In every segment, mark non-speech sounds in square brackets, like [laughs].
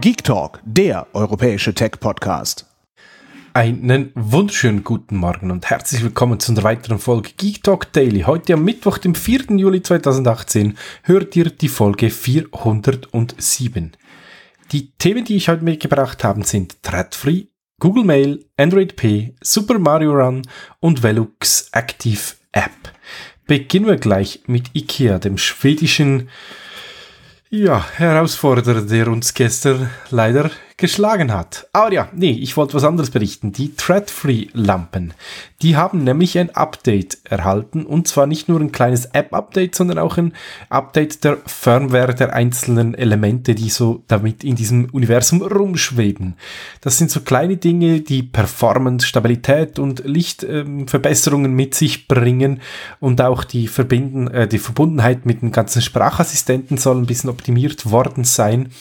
Geek Talk, der europäische Tech-Podcast. Einen wunderschönen guten Morgen und herzlich willkommen zu einer weiteren Folge Geek Talk Daily. Heute am Mittwoch, dem 4. Juli 2018, hört ihr die Folge 407. Die Themen, die ich heute mitgebracht habe, sind Threadfree, Google Mail, Android P, Super Mario Run und Velux Active App. Beginnen wir gleich mit IKEA, dem schwedischen äh, ja, Herausforderer, der uns gestern leider geschlagen hat. Aber ja, nee, ich wollte was anderes berichten. Die Thread-Free-Lampen, die haben nämlich ein Update erhalten und zwar nicht nur ein kleines App-Update, sondern auch ein Update der Firmware der einzelnen Elemente, die so damit in diesem Universum rumschweben. Das sind so kleine Dinge, die Performance, Stabilität und Lichtverbesserungen ähm, mit sich bringen und auch die, Verbinden, äh, die Verbundenheit mit den ganzen Sprachassistenten soll ein bisschen optimiert worden sein.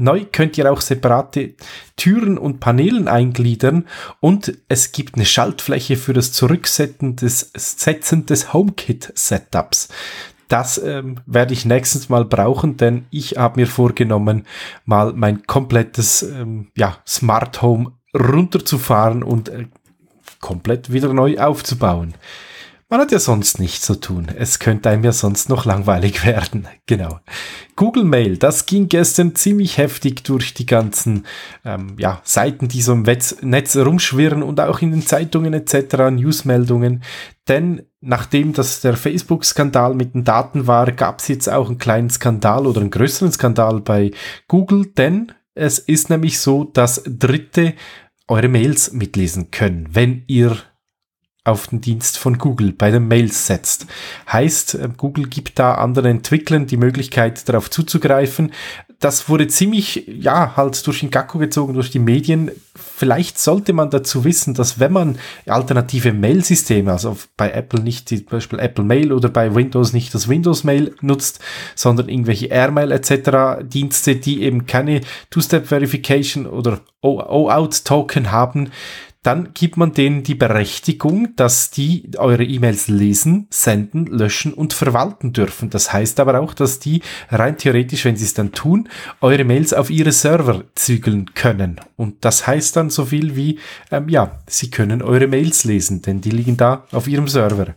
Neu könnt ihr auch separate Türen und Paneelen eingliedern und es gibt eine Schaltfläche für das Zurücksetzen des, Setzen des HomeKit-Setups. Das ähm, werde ich nächstes Mal brauchen, denn ich habe mir vorgenommen, mal mein komplettes ähm, ja, Smart Home runterzufahren und äh, komplett wieder neu aufzubauen. Man hat ja sonst nichts zu tun. Es könnte einem ja sonst noch langweilig [laughs] werden. Genau. Google Mail, das ging gestern ziemlich heftig durch die ganzen ähm, ja, Seiten, die so im Netz rumschwirren und auch in den Zeitungen etc., Newsmeldungen. Denn nachdem das der Facebook-Skandal mit den Daten war, gab es jetzt auch einen kleinen Skandal oder einen größeren Skandal bei Google, denn es ist nämlich so, dass Dritte eure Mails mitlesen können, wenn ihr auf den Dienst von Google bei den Mails setzt. Heißt, äh, Google gibt da anderen Entwicklern die Möglichkeit, darauf zuzugreifen. Das wurde ziemlich, ja, halt durch den Gacko gezogen, durch die Medien. Vielleicht sollte man dazu wissen, dass wenn man alternative Mail-Systeme, also bei Apple nicht zum Beispiel Apple Mail oder bei Windows nicht das Windows Mail nutzt, sondern irgendwelche Airmail etc. Dienste, die eben keine Two-Step-Verification oder O-Out-Token haben, dann gibt man denen die Berechtigung, dass die eure E-Mails lesen, senden, löschen und verwalten dürfen. Das heißt aber auch, dass die rein theoretisch, wenn sie es dann tun, eure Mails auf ihre Server zügeln können. Und das heißt dann so viel wie, ähm, ja, sie können eure Mails lesen, denn die liegen da auf ihrem Server.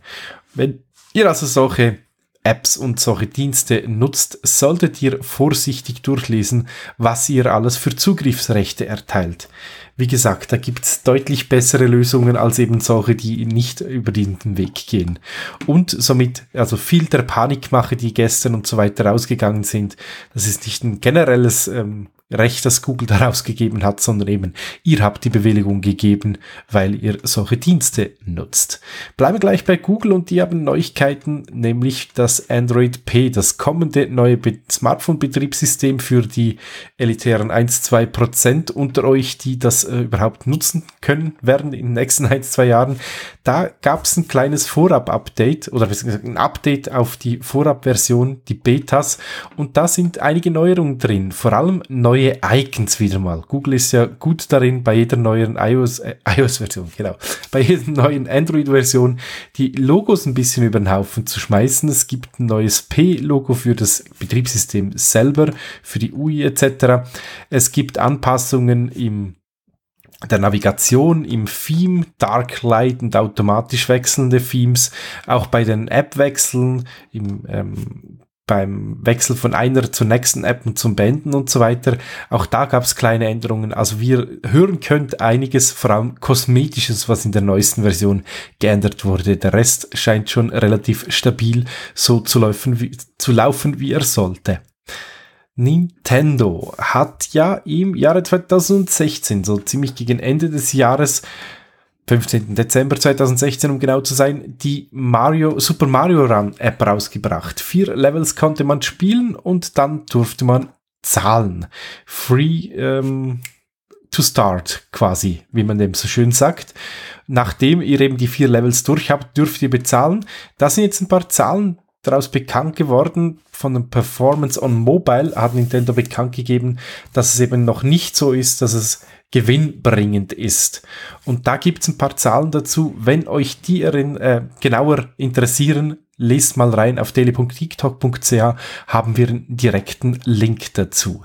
Wenn ihr also solche Apps und solche Dienste nutzt, solltet ihr vorsichtig durchlesen, was ihr alles für Zugriffsrechte erteilt. Wie gesagt, da gibt's deutlich bessere Lösungen als eben solche, die nicht über den Weg gehen. Und somit, also viel der Panikmache, die gestern und so weiter rausgegangen sind, das ist nicht ein generelles ähm, Recht, das Google daraus gegeben hat, sondern eben ihr habt die Bewilligung gegeben, weil ihr solche Dienste nutzt. Bleiben wir gleich bei Google und die haben Neuigkeiten, nämlich das Android P, das kommende neue Smartphone-Betriebssystem für die elitären 1-2 unter euch, die das äh, überhaupt nutzen können werden in den nächsten 1-2 Jahren. Da gab es ein kleines Vorab-Update oder ein Update auf die Vorab-Version, die Betas und da sind einige Neuerungen drin, vor allem neue neue Icons wieder mal. Google ist ja gut darin, bei jeder neuen iOS, äh, iOS-Version, genau, bei jeder neuen Android-Version die Logos ein bisschen über den Haufen zu schmeißen. Es gibt ein neues P-Logo für das Betriebssystem selber, für die UI etc. Es gibt Anpassungen im der Navigation im Theme, Dark Light und automatisch wechselnde Themes, auch bei den App-Wechseln im ähm, beim Wechsel von einer zur nächsten App und zum Bänden und so weiter. Auch da gab es kleine Änderungen. Also wir hören könnt einiges, vor allem kosmetisches, was in der neuesten Version geändert wurde. Der Rest scheint schon relativ stabil so zu laufen, wie, zu laufen, wie er sollte. Nintendo hat ja im Jahre 2016, so ziemlich gegen Ende des Jahres, 15. Dezember 2016, um genau zu sein, die Mario, Super Mario Run App rausgebracht. Vier Levels konnte man spielen und dann durfte man zahlen. Free ähm, to start quasi, wie man dem so schön sagt. Nachdem ihr eben die vier Levels durch habt, dürft ihr bezahlen. Da sind jetzt ein paar Zahlen daraus bekannt geworden. Von der Performance on Mobile hat Nintendo bekannt gegeben, dass es eben noch nicht so ist, dass es gewinnbringend ist. Und da gibt es ein paar Zahlen dazu. Wenn euch die erin, äh, genauer interessieren, lest mal rein auf daily.tiktok.ch haben wir einen direkten Link dazu.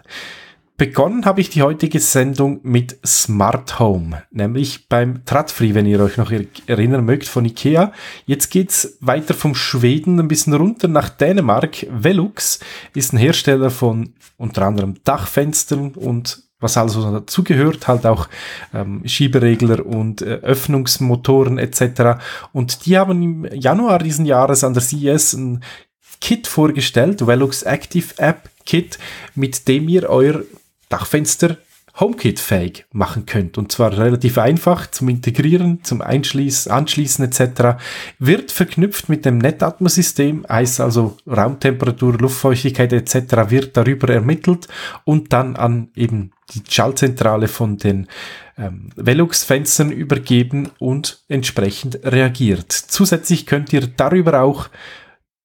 Begonnen habe ich die heutige Sendung mit Smart Home, nämlich beim Tradfree, wenn ihr euch noch erinnern mögt, von Ikea. Jetzt geht's weiter vom Schweden ein bisschen runter nach Dänemark. Velux ist ein Hersteller von unter anderem Dachfenstern und was also dazugehört, halt auch ähm, Schieberegler und äh, Öffnungsmotoren etc. Und die haben im Januar diesen Jahres an der CES ein Kit vorgestellt, Velux Active App Kit, mit dem ihr euer Dachfenster HomeKit-fähig machen könnt. Und zwar relativ einfach zum Integrieren, zum Einschließen, Anschließen etc. Wird verknüpft mit dem Netatmosystem, heißt also Raumtemperatur, Luftfeuchtigkeit etc. wird darüber ermittelt und dann an eben die Schaltzentrale von den ähm, Velux-Fenstern übergeben und entsprechend reagiert. Zusätzlich könnt ihr darüber auch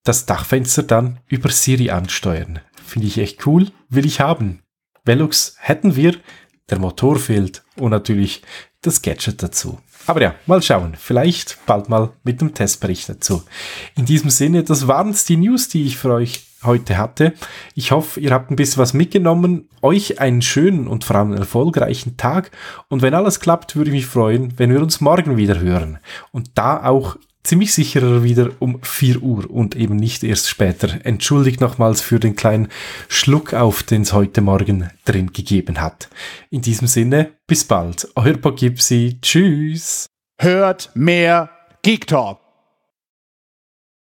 das Dachfenster dann über Siri ansteuern. Finde ich echt cool, will ich haben. Velux hätten wir, der Motor fehlt und natürlich das Gadget dazu. Aber ja, mal schauen. Vielleicht bald mal mit einem Testbericht dazu. In diesem Sinne, das waren es die News, die ich für euch heute hatte. Ich hoffe, ihr habt ein bisschen was mitgenommen. Euch einen schönen und vor allem erfolgreichen Tag. Und wenn alles klappt, würde ich mich freuen, wenn wir uns morgen wieder hören. Und da auch ziemlich sicherer wieder um 4 Uhr und eben nicht erst später. Entschuldigt nochmals für den kleinen Schluck auf, den es heute Morgen drin gegeben hat. In diesem Sinne, bis bald. Euer Pogipsi. Tschüss. Hört mehr Geek Talk.